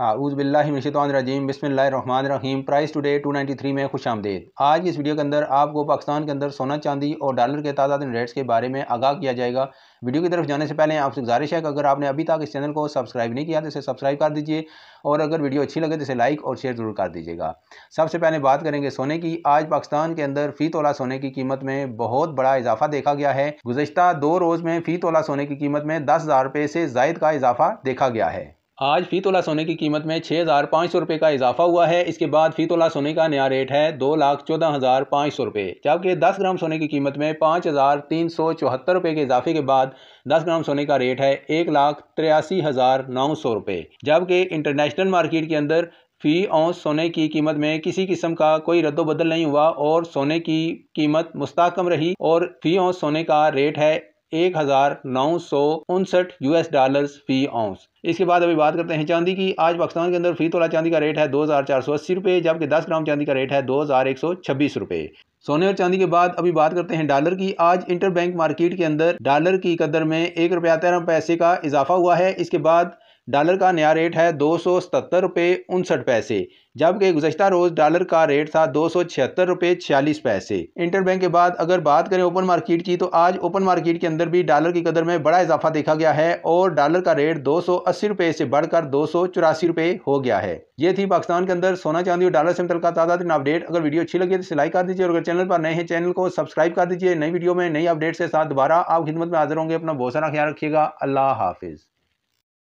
run बिसमीम price today 293 में खुश आमदेद आज की इस वीडियो के अंदर आपको पाकिस्तान के अंदर सोना चांदी और डॉलर के तादाद रेट्स के बारे में आगाह किया जाएगा वीडियो की तरफ जाने से पहले आपसे गुजारिश है कि अगर आपने अभी तक इस चैनल को सब्सक्राइब नहीं किया तो इसे सब्सक्राइब कर दीजिए और अगर वीडियो अच्छी लगे तो इसे लाइक और शेयर ज़रूर कर दीजिएगा सबसे पहले बात करेंगे सोने की आज पाकिस्तान के अंदर फ़ी तोला सोने की कीमत में बहुत बड़ा इजाफा देखा गया है गुजशत दो रोज़ में फ़ी तोला सोने की कीमत में दस हज़ार रुपये से जायद का इजाफा देखा गया है आज फ़ी तोला सोने की कीमत में छः हज़ार पाँच सौ रुपये का इजाफा हुआ है इसके बाद फ़ी तोला सोने का नया रेट है दो लाख चौदह हज़ार पाँच सौ रुपये जबकि दस ग्राम सोने की कीमत में पाँच हज़ार तीन सौ चौहत्तर रुपये के इजाफे के बाद दस ग्राम सोने का रेट है एक लाख तिरासी हज़ार नौ सौ रुपये जबकि इंटरनेशनल मार्केट के अंदर फ़ी और सोने की कीमत में किसी किस्म का कोई रद्दोबदल नहीं हुआ और सोने की कीमत मुस्तकम रही और फ़ी और सोने का रेट है एक हज़ार नौ सौ उनसठ यूएस डॉलर्स फी ऑंस इसके बाद अभी बात करते हैं चांदी की आज पाकिस्तान के अंदर फी तोला चांदी का रेट है दो हज़ार चार सौ अस्सी रुपए जबकि दस ग्राम चांदी का रेट है दो हज़ार एक सौ छब्बीस रुपए सोने और चांदी के बाद अभी बात करते हैं डॉलर की आज इंटर बैंक मार्केट के अंदर डॉलर की कदर में एक रुपया तेरह पैसे का इजाफा हुआ है इसके बाद डॉलर का नया रेट है दो सौ सतहत्तर रुपये उनसठ पैसे जबकि गुजशत रोज़ डॉलर का रेट था दो सौ छिहत्तर रुपये छियालीस पैसे इंटर बैंक के बाद अगर बात करें ओपन मार्केट की तो आज ओपन मार्केट के अंदर भी डॉलर की कदर में बड़ा इजाफा देखा गया है और डॉलर का रेट दो सौ अस्सी रुपये से बढ़कर दो सौ चौरासी रुपये हो गया है ये थी पाकिस्तान के अंदर सोना चांदी और डॉलर से मतलब ताज़ा दिन अपडेट अगर वीडियो अच्छी लगी तो सिलाई कर दीजिए और अगर चैनल पर नए हैं चैनल को सब्सक्राइब कर दीजिए नई वीडियो में नई अपडेट के साथ दोबारा आप खिदमत में हाजिर होंगे अपना बहुत सारा ख्याल रखिएगा अल्लाह हाफिज़